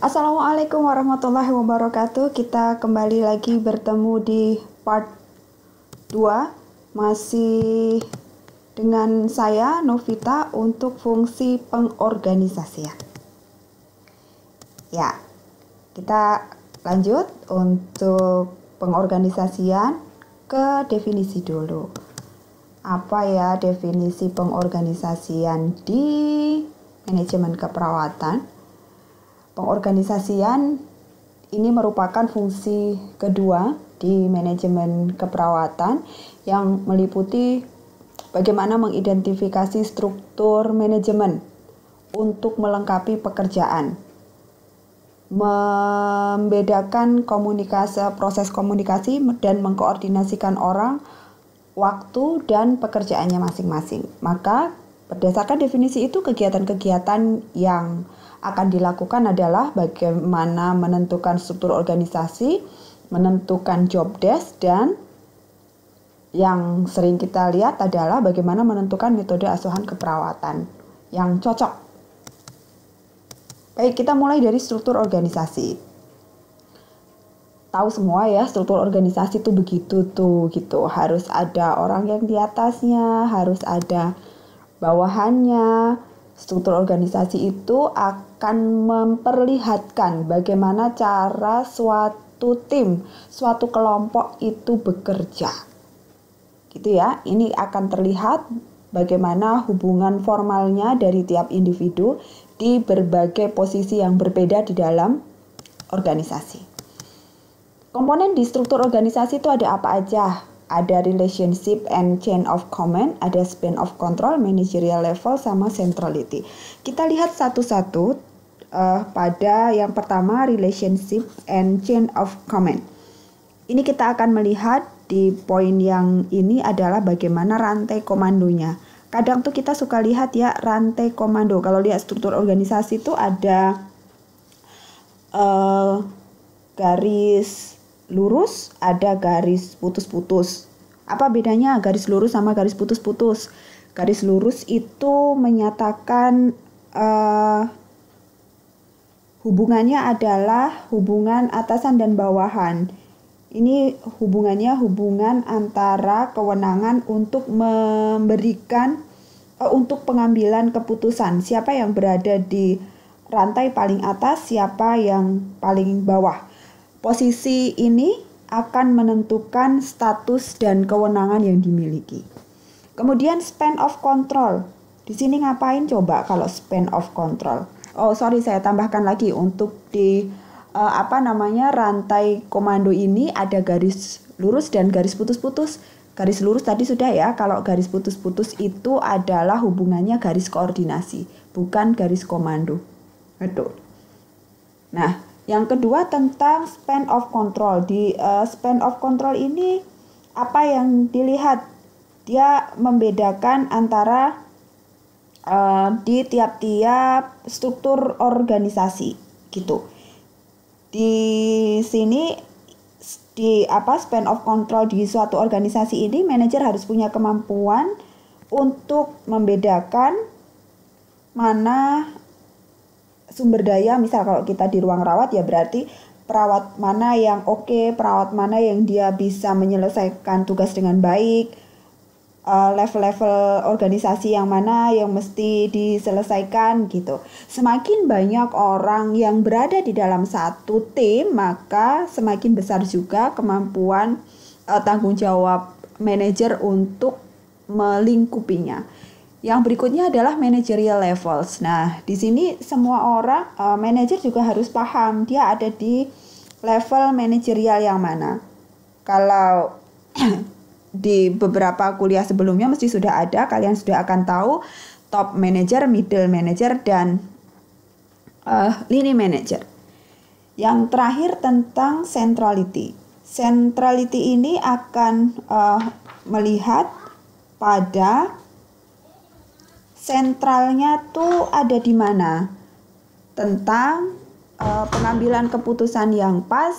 Assalamualaikum warahmatullahi wabarakatuh. Kita kembali lagi bertemu di part 2 masih dengan saya Novita untuk fungsi pengorganisasian. Ya. Kita lanjut untuk pengorganisasian ke definisi dulu. Apa ya definisi pengorganisasian di manajemen keperawatan? Pengorganisasian ini merupakan fungsi kedua di manajemen keperawatan yang meliputi bagaimana mengidentifikasi struktur manajemen untuk melengkapi pekerjaan membedakan komunikasi proses komunikasi dan mengkoordinasikan orang, waktu dan pekerjaannya masing-masing. Maka berdasarkan definisi itu kegiatan-kegiatan yang akan dilakukan adalah bagaimana menentukan struktur organisasi, menentukan job desk dan yang sering kita lihat adalah bagaimana menentukan metode asuhan keperawatan yang cocok. Baik, kita mulai dari struktur organisasi tahu semua ya struktur organisasi itu begitu tuh gitu harus ada orang yang di atasnya harus ada bawahannya struktur organisasi itu akan akan memperlihatkan bagaimana cara suatu tim, suatu kelompok itu bekerja. Gitu ya, ini akan terlihat bagaimana hubungan formalnya dari tiap individu di berbagai posisi yang berbeda di dalam organisasi. Komponen di struktur organisasi itu ada apa aja? Ada relationship and chain of command, ada span of control, managerial level, sama centrality. Kita lihat satu-satu uh, pada yang pertama relationship and chain of command. Ini kita akan melihat di poin yang ini adalah bagaimana rantai komandonya. Kadang tuh kita suka lihat ya rantai komando. Kalau lihat struktur organisasi itu ada uh, garis lurus, ada garis putus-putus. Apa bedanya garis lurus sama garis putus-putus? Garis lurus itu menyatakan uh, Hubungannya adalah hubungan atasan dan bawahan. Ini hubungannya hubungan antara kewenangan untuk memberikan eh, untuk pengambilan keputusan siapa yang berada di rantai paling atas, siapa yang paling bawah. Posisi ini akan menentukan status dan kewenangan yang dimiliki. Kemudian span of control. Di sini ngapain coba kalau span of control? oh sorry saya tambahkan lagi untuk di uh, apa namanya rantai komando ini ada garis lurus dan garis putus-putus garis lurus tadi sudah ya kalau garis putus-putus itu adalah hubungannya garis koordinasi bukan garis komando betul nah yang kedua tentang span of control di uh, span of control ini apa yang dilihat dia membedakan antara Eh, di tiap-tiap struktur organisasi gitu. Di sini di apa span of control di suatu organisasi ini manajer harus punya kemampuan untuk membedakan mana sumber daya misal kalau kita di ruang rawat ya berarti perawat mana yang oke, okay, perawat mana yang dia bisa menyelesaikan tugas dengan baik, Eh, level-level organisasi yang mana yang mesti diselesaikan gitu. Semakin banyak orang yang berada di dalam satu tim, maka semakin besar juga kemampuan uh, tanggung jawab manajer untuk melingkupinya. Yang berikutnya adalah managerial levels. Nah, di sini semua orang uh, manajer juga harus paham dia ada di level manajerial yang mana. Kalau di beberapa kuliah sebelumnya mesti sudah ada kalian sudah akan tahu top manager, middle manager dan uh, lini manager. Yang terakhir tentang centrality. Centrality ini akan uh, melihat pada sentralnya tuh ada di mana tentang uh, pengambilan keputusan yang pas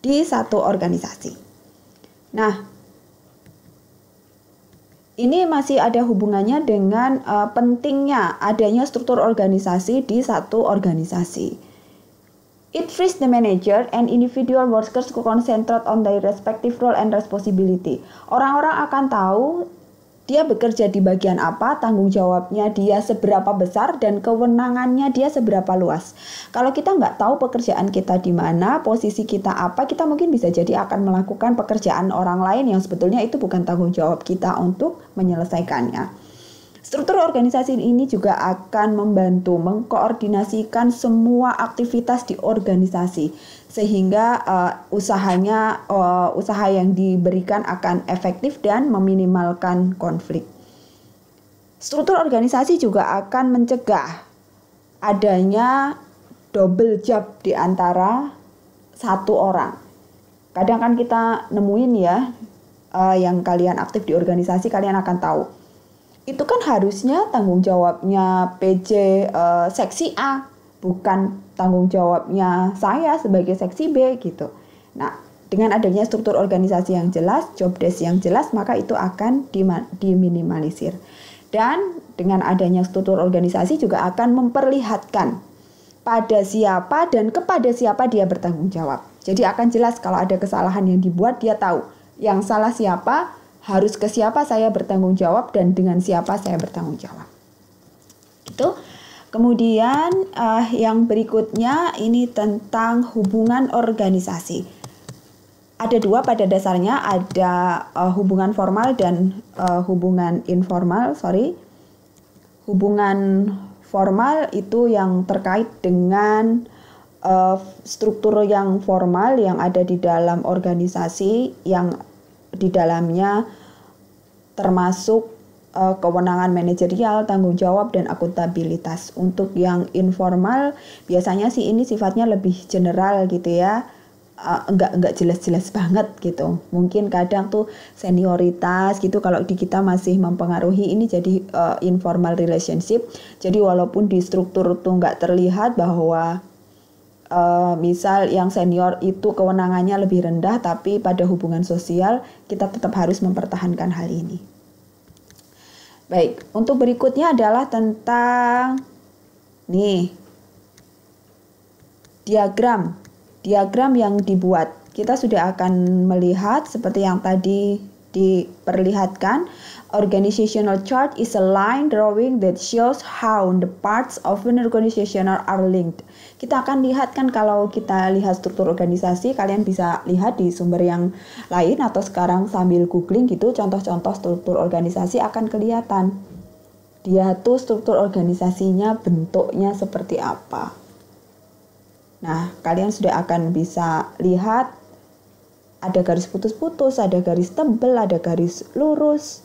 di satu organisasi. Nah, ini masih ada hubungannya dengan uh, pentingnya adanya struktur organisasi di satu organisasi. It frees the manager and individual workers to concentrate on their respective role and responsibility. Orang-orang akan tahu dia bekerja di bagian apa, tanggung jawabnya dia seberapa besar, dan kewenangannya dia seberapa luas. Kalau kita nggak tahu pekerjaan kita di mana, posisi kita apa, kita mungkin bisa jadi akan melakukan pekerjaan orang lain yang sebetulnya itu bukan tanggung jawab kita untuk menyelesaikannya. Struktur organisasi ini juga akan membantu mengkoordinasikan semua aktivitas di organisasi sehingga uh, usahanya uh, usaha yang diberikan akan efektif dan meminimalkan konflik. Struktur organisasi juga akan mencegah adanya double job di antara satu orang. Kadang kan kita nemuin ya uh, yang kalian aktif di organisasi kalian akan tahu. Itu kan harusnya tanggung jawabnya PJ uh, seksi A bukan tanggung jawabnya saya sebagai seksi B gitu. Nah, dengan adanya struktur organisasi yang jelas, job desk yang jelas, maka itu akan diminimalisir. Dan dengan adanya struktur organisasi juga akan memperlihatkan pada siapa dan kepada siapa dia bertanggung jawab. Jadi akan jelas kalau ada kesalahan yang dibuat dia tahu yang salah siapa, harus ke siapa saya bertanggung jawab dan dengan siapa saya bertanggung jawab. Gitu? Kemudian uh, yang berikutnya ini tentang hubungan organisasi. Ada dua pada dasarnya ada uh, hubungan formal dan uh, hubungan informal. Sorry, hubungan formal itu yang terkait dengan uh, struktur yang formal yang ada di dalam organisasi yang di dalamnya termasuk uh, kewenangan manajerial, tanggung jawab dan akuntabilitas. Untuk yang informal biasanya sih ini sifatnya lebih general gitu ya. Uh, enggak enggak jelas-jelas banget gitu. Mungkin kadang tuh senioritas gitu kalau di kita masih mempengaruhi ini jadi uh, informal relationship. Jadi walaupun di struktur tuh enggak terlihat bahwa uh, misal yang senior itu kewenangannya lebih rendah tapi pada hubungan sosial kita tetap harus mempertahankan hal ini. Baik, untuk berikutnya adalah tentang nih diagram diagram yang dibuat. Kita sudah akan melihat seperti yang tadi diperlihatkan organizational chart is a line drawing that shows how the parts of an organization are linked. Kita akan lihat kan kalau kita lihat struktur organisasi, kalian bisa lihat di sumber yang lain atau sekarang sambil googling gitu contoh-contoh struktur organisasi akan kelihatan. Dia tuh struktur organisasinya bentuknya seperti apa. Nah, kalian sudah akan bisa lihat ada garis putus-putus, ada garis tebel, ada garis lurus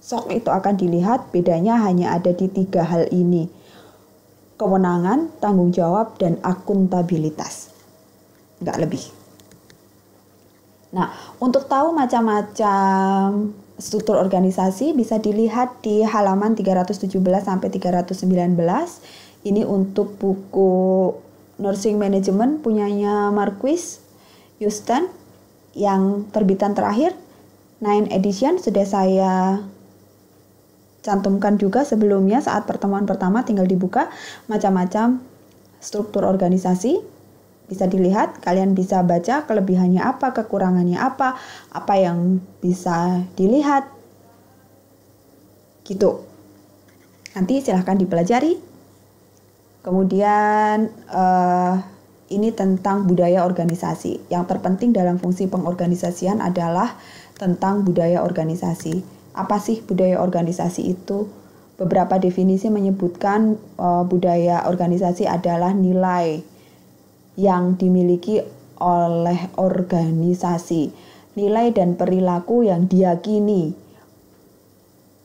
sok itu akan dilihat bedanya hanya ada di tiga hal ini. Kewenangan, tanggung jawab, dan akuntabilitas. Nggak lebih. Nah, untuk tahu macam-macam struktur organisasi bisa dilihat di halaman 317 sampai 319. Ini untuk buku Nursing Management punyanya Marquis Houston yang terbitan terakhir 9 edition sudah saya cantumkan juga sebelumnya saat pertemuan pertama tinggal dibuka macam-macam struktur organisasi bisa dilihat kalian bisa baca kelebihannya apa kekurangannya apa apa yang bisa dilihat gitu nanti silahkan dipelajari kemudian uh, ini tentang budaya organisasi yang terpenting dalam fungsi pengorganisasian adalah tentang budaya organisasi apa sih budaya organisasi itu? Beberapa definisi menyebutkan uh, budaya organisasi adalah nilai yang dimiliki oleh organisasi, nilai dan perilaku yang diyakini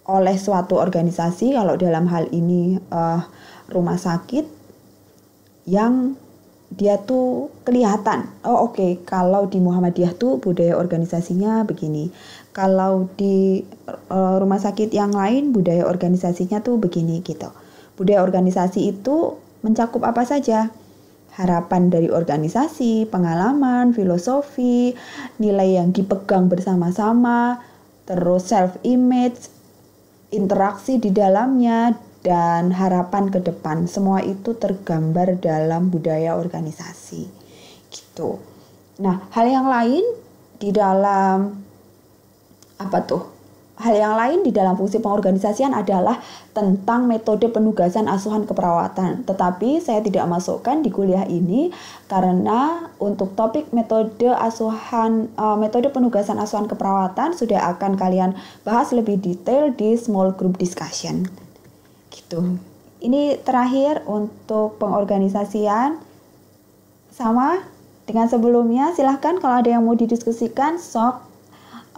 oleh suatu organisasi kalau dalam hal ini uh, rumah sakit yang dia tuh kelihatan. Oh oke, okay. kalau di Muhammadiyah tuh budaya organisasinya begini. Kalau di uh, rumah sakit yang lain budaya organisasinya tuh begini gitu. Budaya organisasi itu mencakup apa saja? Harapan dari organisasi, pengalaman, filosofi, nilai yang dipegang bersama-sama, terus self image, interaksi di dalamnya, dan harapan ke depan. Semua itu tergambar dalam budaya organisasi. Gitu. Nah, hal yang lain di dalam apa tuh? Hal yang lain di dalam fungsi pengorganisasian adalah tentang metode penugasan asuhan keperawatan. Tetapi saya tidak masukkan di kuliah ini karena untuk topik metode asuhan eh, metode penugasan asuhan keperawatan sudah akan kalian bahas lebih detail di small group discussion gitu ini terakhir untuk pengorganisasian sama dengan sebelumnya silahkan kalau ada yang mau didiskusikan sok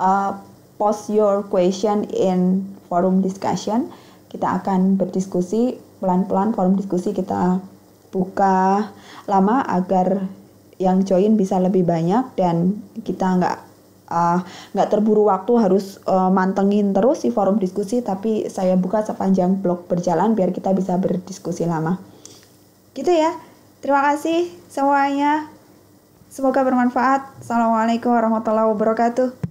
uh, post your question in forum discussion kita akan berdiskusi pelan-pelan forum diskusi kita buka lama agar yang join bisa lebih banyak dan kita nggak Eh, nggak uh, terburu waktu harus uh, mantengin terus si forum diskusi tapi saya buka sepanjang blog berjalan biar kita bisa berdiskusi lama gitu ya terima kasih semuanya semoga bermanfaat assalamualaikum warahmatullahi wabarakatuh